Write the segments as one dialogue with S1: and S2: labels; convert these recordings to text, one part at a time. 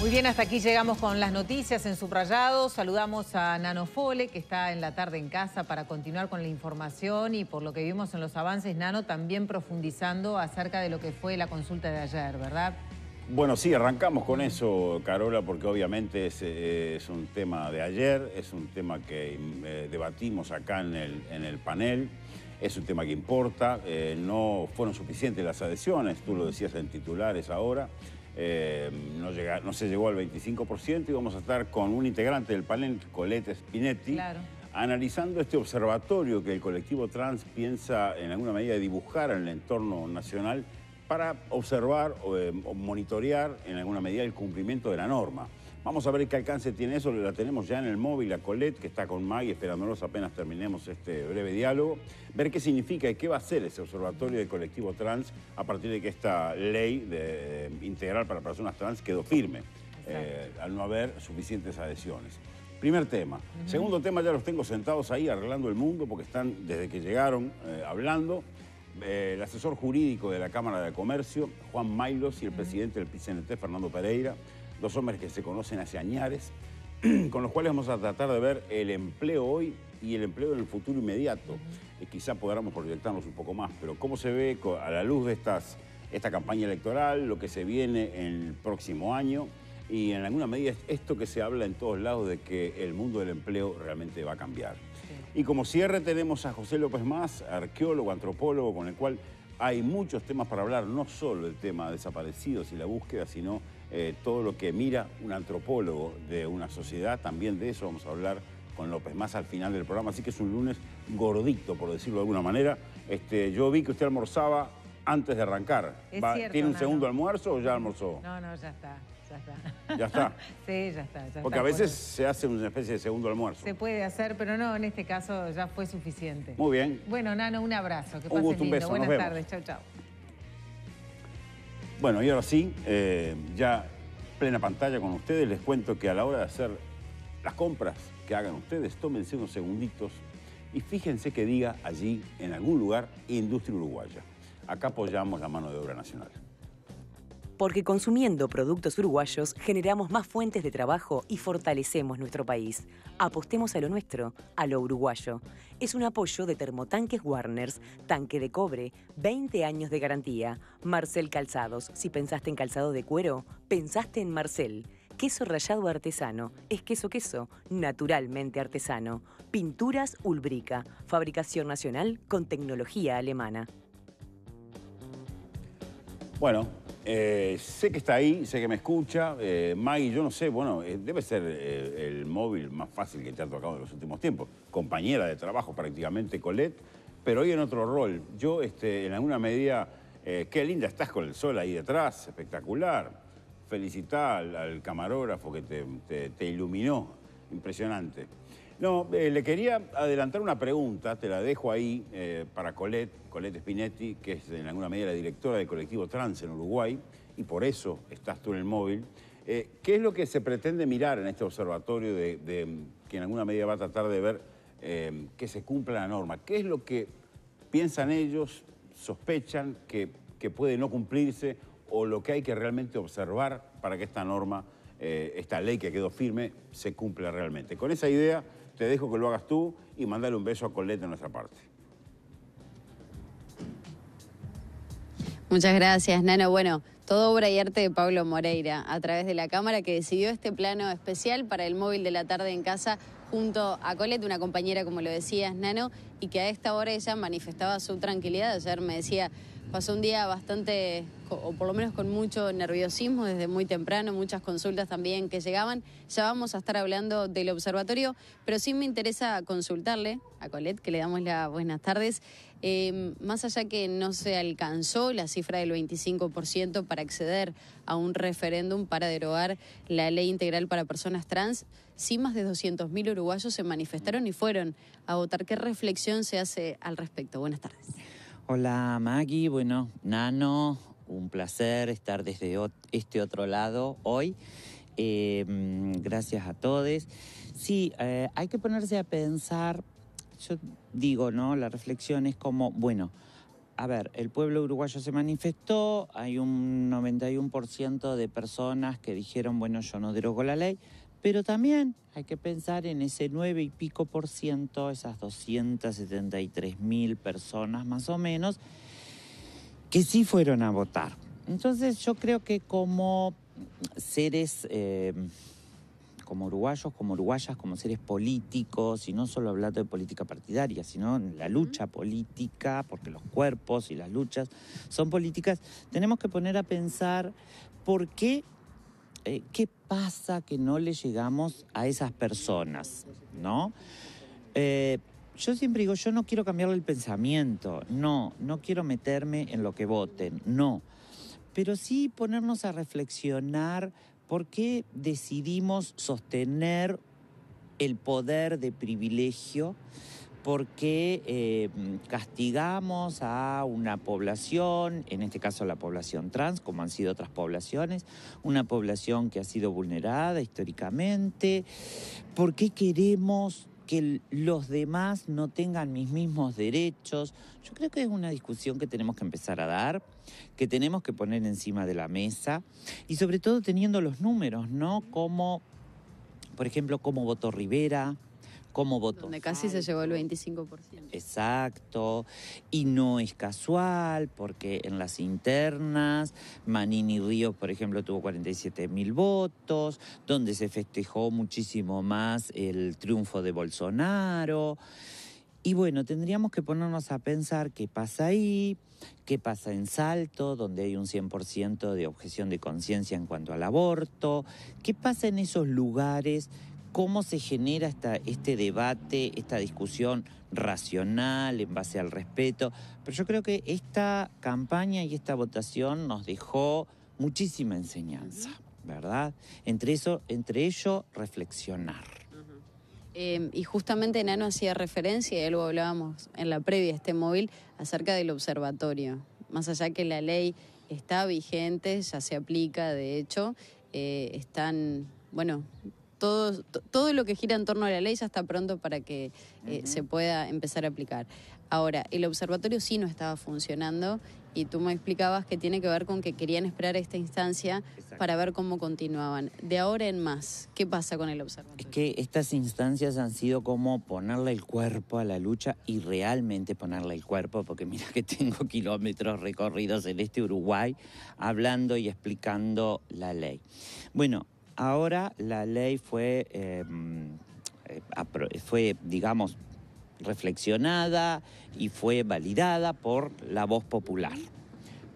S1: Muy bien, hasta aquí llegamos con las noticias en subrayado. Saludamos a Nano Fole, que está en la tarde en casa para continuar con la información y por lo que vimos en los avances, Nano también
S2: profundizando acerca de lo que fue la consulta de ayer, ¿verdad?
S3: Bueno, sí, arrancamos con eso, Carola, porque obviamente es, eh, un tema de ayer, es un tema que eh, debatimos acá en el, en el panel es un tema que importa, eh, no fueron suficientes las adhesiones, tú lo decías en titulares ahora, eh, no, se llegó al 25% y vamos a estar con un integrante del panel, Colette Spinetti, analizando este observatorio que el colectivo trans piensa en alguna medida dibujar en el entorno nacional para observar o eh, monitorear en alguna medida el cumplimiento de la norma. Vamos a ver qué alcance tiene eso. La tenemos ya en el móvil, a Colette, que está con Maggie esperándonos apenas terminemos este breve diálogo. Ver qué significa y qué va a hacer ese observatorio del colectivo trans a partir de que esta ley de, eh, integral para personas trans quedó firme, eh, al no haber suficientes adhesiones. Primer tema. Segundo tema, ya los tengo sentados ahí arreglando el mundo porque están desde que llegaron eh, hablando. el asesor jurídico de la Cámara de Comercio, Juan Mailos, y el presidente del PCNT, Fernando Pereira dos hombres que se conocen hace añares, con los cuales vamos a tratar de ver el empleo hoy y el empleo en el futuro inmediato. Eh, quizá podamos proyectarnos un poco más, pero cómo se ve a la luz de esta campaña electoral, lo que se viene en el próximo año y en alguna medida esto que se habla en todos lados de que el mundo del empleo realmente va a cambiar. Y como cierre tenemos a José López Más, arqueólogo, antropólogo, con el cual hay muchos temas para hablar, no solo el tema de desaparecidos y la búsqueda, sino eh, todo lo que mira un antropólogo de una sociedad, también de eso vamos a hablar con López más al final del programa, así que es un lunes gordito, por decirlo de alguna manera. Este, yo vi que usted almorzaba antes de arrancar. ¿Tiene un segundo almuerzo o ya almorzó?
S1: No, no, ya está. Ya está. sí, ya está. Porque a veces
S3: se hace una especie de segundo almuerzo.
S1: Se puede hacer, pero no, en este caso ya fue suficiente. Muy bien. Bueno, Nano, un abrazo. Que un lindo. Buenas tardes. Chao, chao.
S3: Bueno, y ahora sí, eh, ya plena pantalla con ustedes, les cuento que a la hora de hacer las compras que hagan ustedes, tómense unos segunditos y fíjense que diga allí, en algún lugar, Industria Uruguaya. Acá apoyamos la mano de obra nacional porque consumiendo productos uruguayos
S2: generamos más fuentes de trabajo y fortalecemos nuestro país. Apostemos a lo nuestro, a lo uruguayo. Es un apoyo de Termotanques Warners, tanque de cobre, 20 años de garantía. Marcel Calzados, si pensaste en calzado de cuero, pensaste en Marcel. Queso rallado artesano, es queso queso, naturalmente artesano. Pinturas Ulbrica, fabricación nacional con tecnología alemana.
S3: Bueno, eh, sé que está ahí, sé que me escucha. Eh, Maggie, yo no sé, bueno, eh, debe ser el móvil más fácil que te ha tocado en los últimos tiempos. Compañera de trabajo prácticamente, Colette, pero hoy en otro rol. Yo, este, en alguna medida, qué linda estás con el sol ahí detrás, espectacular. felicitar al, camarógrafo que te iluminó Impresionante. No, eh, le quería adelantar una pregunta, te la dejo ahí eh, para Colette, Colette Spinetti, que es en alguna medida la directora del colectivo Trans en Uruguay, y por eso estás tú en el móvil. Eh, ¿Qué es lo que se pretende mirar en este observatorio de, que en alguna medida va a tratar de ver que se cumpla la norma? ¿Qué es lo que piensan ellos, sospechan que puede no cumplirse o lo que hay que realmente observar para que esta norma eh, esta ley que quedó firme se cumpla realmente. Con esa idea te dejo que lo hagas tú y mandale un beso a Colette de nuestra parte.
S2: Muchas gracias, Nano. Bueno, todo obra y arte de Pablo Moreira a través de la cámara que decidió este plano especial para el móvil de la tarde en casa junto a Colette, una compañera, como lo decías, Nano, y que a esta hora ella manifestaba su tranquilidad. Ayer me decía, pasó un día bastante, o por lo menos con mucho nerviosismo desde muy temprano, muchas consultas también que llegaban. Ya vamos a estar hablando del observatorio, pero sí me interesa consultarle a Colette, que le damos las buenas tardes. Em, más allá que no se alcanzó la cifra del 25% para acceder a un referéndum para derogar la ley integral para personas trans, sí más de 200.000 uruguayos se manifestaron y fueron a votar. ¿Qué reflexión se hace al respecto? Buenas tardes.
S1: Hola Maggie, bueno, Nano, un placer estar desde este otro lado hoy. Em, gracias a todos. Sí, eh, hay que ponerse a pensar yo digo, ¿no? La reflexión es como, bueno, a ver, el pueblo uruguayo se manifestó, hay un 91% de personas que dijeron, bueno, yo no derogo la ley, pero también hay que pensar en ese 9 y pico por ciento, esas 273 mil personas más o menos, que sí fueron a votar. Entonces yo creo que como seres... Eh, como uruguayos, como uruguayas, como seres políticos, y no solo hablando de política partidaria, sino la lucha política, porque los cuerpos y las luchas son políticas, tenemos que poner a pensar por qué, eh, qué pasa que no le llegamos a esas personas, ¿no? Eh, yo siempre digo, yo no quiero cambiarle el pensamiento, no, no quiero meterme en lo que voten, no, pero sí ponernos a reflexionar ¿por qué decidimos sostener el poder de privilegio? ¿Por qué eh, castigamos a una población, en este caso la población trans, como han sido otras poblaciones, una población que ha sido vulnerada históricamente? ¿Por qué queremos que los demás no tengan mis mismos derechos. Yo creo que es una discusión que tenemos que empezar a dar, que tenemos que poner encima de la mesa y sobre todo teniendo los números, ¿no? Como, por ejemplo, como votó Rivera, cómo votó. Donde casi se
S2: llegó el 25%.
S1: Exacto. Y no es casual, porque en las internas, Manini Ríos, por ejemplo, tuvo 47 mil votos, donde se festejó muchísimo más el triunfo de Bolsonaro. Y bueno, tendríamos que ponernos a pensar qué pasa ahí, qué pasa en Salto, donde hay un 100% de objeción de conciencia en cuanto al aborto, qué pasa en esos lugares cómo se genera esta, este debate, esta discusión racional en base al respeto. Pero yo creo que esta campaña y esta votación nos dejó muchísima enseñanza, ¿verdad? Entre, eso, entre ello, reflexionar.
S2: Eh, y justamente Nano hacía referencia, y luego hablábamos en la previa, este móvil, acerca del observatorio. Más allá que la ley está vigente, ya se aplica, de hecho, eh, están, bueno, todo, todo lo que gira en torno a la ley ya está pronto para que eh, se pueda empezar a aplicar. Ahora, el observatorio sí no estaba funcionando y tú me explicabas que tiene que ver con que querían esperar esta instancia para ver cómo continuaban. De ahora en más, ¿qué pasa con el observatorio?
S1: Es que estas instancias han sido como ponerle el cuerpo a la lucha y realmente ponerle el cuerpo, porque mira que tengo kilómetros recorridos en este Uruguay hablando y explicando la ley. Bueno, ahora la ley fue, em, eh, fue digamos, reflexionada y fue validada por la voz popular.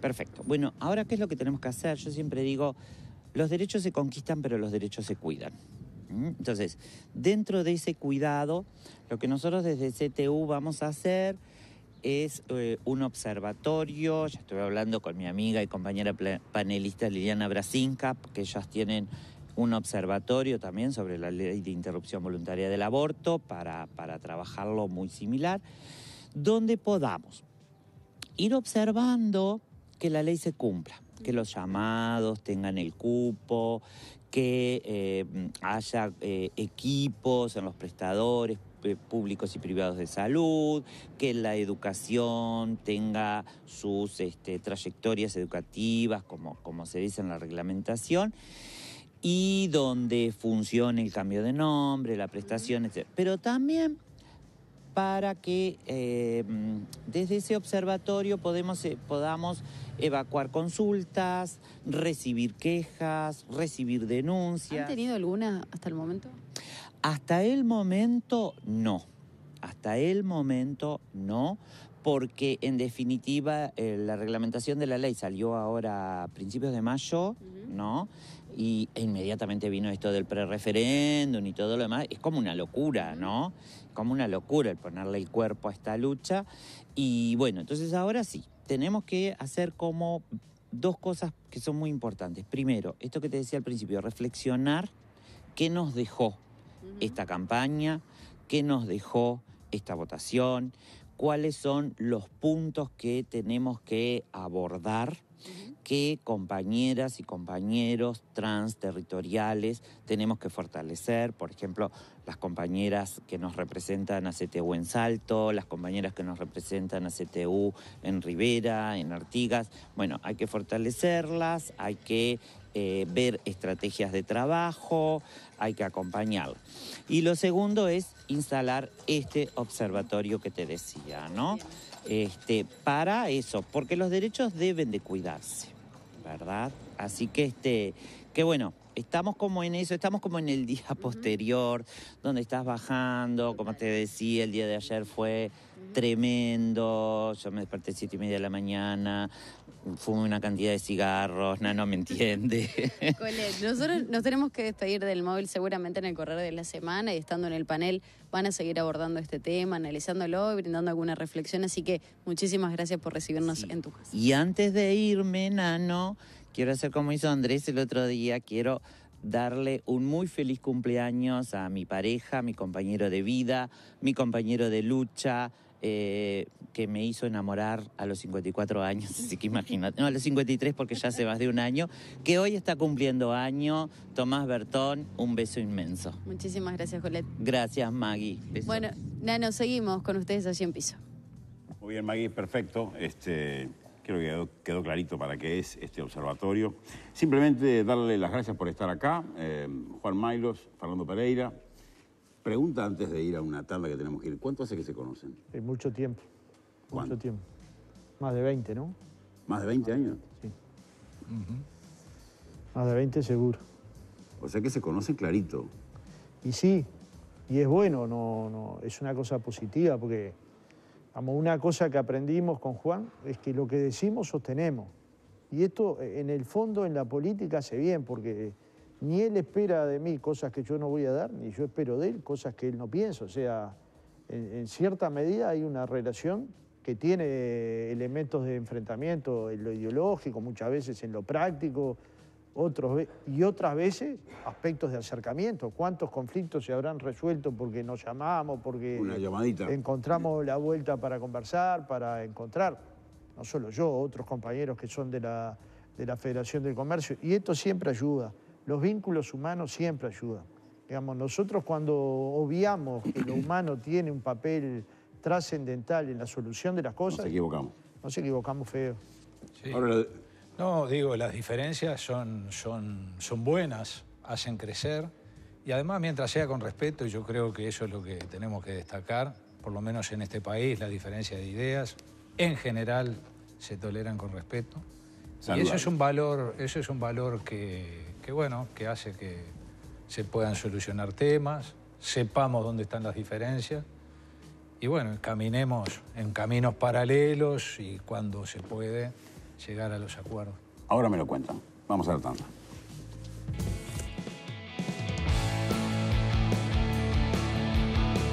S1: Perfecto. Bueno, ahora qué es lo que tenemos que hacer? Yo siempre digo, los derechos se conquistan, pero los derechos se cuidan. ¿Mm? Entonces, dentro de ese cuidado, lo que nosotros desde CTU vamos a hacer es eh, un observatorio, ya estuve hablando con mi amiga y compañera panelista Liliana Brasinca, que ellas tienen un observatorio también sobre la ley de interrupción voluntaria del aborto para, para trabajarlo muy similar, donde podamos ir observando que la ley se cumpla, que los llamados tengan el cupo, que eh, haya eh, equipos en los prestadores eh, públicos y privados de salud, que la educación tenga sus este, trayectorias educativas, como, como se dice en la reglamentación y donde funcione el cambio de nombre, la prestación, etc. Pero también para que eh, desde ese observatorio eh, podamos evacuar consultas, recibir quejas, recibir denuncias. ¿Han tenido alguna hasta el momento? Hasta el momento no. Hasta el momento no, porque en definitiva eh, la reglamentación de la ley salió ahora a principios de mayo, ¿no? y e inmediatamente vino esto del referéndum y todo lo demás. Es como una locura, ¿no? Como una locura el ponerle el cuerpo a esta lucha. Y bueno, entonces ahora sí, tenemos que hacer como dos cosas que son muy importantes. Primero, esto que te decía al principio, reflexionar qué nos dejó esta campaña, qué nos dejó esta votación, cuáles son los puntos que tenemos que abordar Qué que compañeras y compañeros transterritoriales tenemos que fortalecer, por ejemplo, las compañeras que nos representan a CTU en Salto, las compañeras que nos representan a CTU en Rivera, en Artigas. Bueno, hay que fortalecerlas, hay que eh, ver estrategias de trabajo, hay que acompañar. Y lo segundo es instalar este observatorio que te decía, ¿no? este, para eso, porque los derechos deben de cuidarse, ¿verdad? Así que, este, que bueno, estamos como en eso, estamos como en el día posterior, donde estás bajando, como te decía, el día de ayer fue tremendo, yo me desperté a siete y media de la mañana, fumé una cantidad de cigarros, Nano me entiende.
S2: nosotros nos tenemos que despedir del móvil seguramente en el correr de la semana y estando en el panel van a seguir abordando este tema, analizándolo y brindando alguna reflexión, así que muchísimas gracias por recibirnos en tu
S1: casa. Y antes de irme, Nano, quiero hacer como hizo Andrés el otro día, quiero darle un muy feliz cumpleaños a mi pareja, mi compañero de vida, mi compañero de lucha, eh, que me hizo enamorar a los 54 años, así que imagínate, no, a los 53 porque ya hace más de un año, que hoy está cumpliendo año, Tomás Bertón, un beso inmenso.
S2: Muchísimas gracias, Colette.
S1: Gracias, Maggie. Bueno,
S2: Nano, seguimos con ustedes allí en piso.
S1: Muy bien, Maggie, perfecto. Este, Quiero
S3: que quedó, clarito para qué es este observatorio. Simplemente darle las gracias por estar acá. Eh, Juan Mailos, Fernando Pereira. Pregunta antes de ir a una tanda que tenemos que ir. ¿Cuánto hace
S4: que se conocen? en eh, mucho tiempo. ¿Cuánto? Mucho tiempo. Más de 20, ¿no? ¿Más de
S3: 20 años? Sí.
S4: Más de 20 seguro. O sea
S3: que se conocen clarito.
S4: Y sí, y es bueno, no, no, es una cosa positiva porque como una cosa que aprendimos con Juan es que lo que decimos sostenemos. Y esto eh, en el fondo en la política hace bien, porque ni él espera de mí cosas que yo no voy a dar, ni yo espero de él cosas que él no piensa. O sea, en, en cierta medida hay una relación que tiene elementos de enfrentamiento en lo ideológico, muchas veces en lo práctico, otros, y otras veces aspectos de acercamiento. ¿Cuántos conflictos se habrán resuelto porque nos llamamos, porque encontramos la vuelta para conversar, para encontrar, no solo yo, otros compañeros que son de la, de la Federación del Comercio? Y esto siempre ayuda, los vínculos humanos siempre ayudan. Digamos, nosotros cuando obviamos que lo humano tiene un papel trascendental en la solución de las cosas... Nos equivocamos. Nos equivocamos feo. No, digo, las diferencias son, son, son buenas, hacen crecer. Y además, mientras sea con respeto, y yo creo que eso es lo que tenemos que destacar, por lo menos en este país, la diferencia de ideas, en general, se toleran con respeto. Y eso es un valor, eso es un valor que, bueno, que hace que se puedan solucionar temas, sepamos dónde están las diferencias y bueno, caminemos en caminos paralelos y cuando se puede llegar a los acuerdos.
S3: Ahora me lo cuentan. Vamos a ver tanto.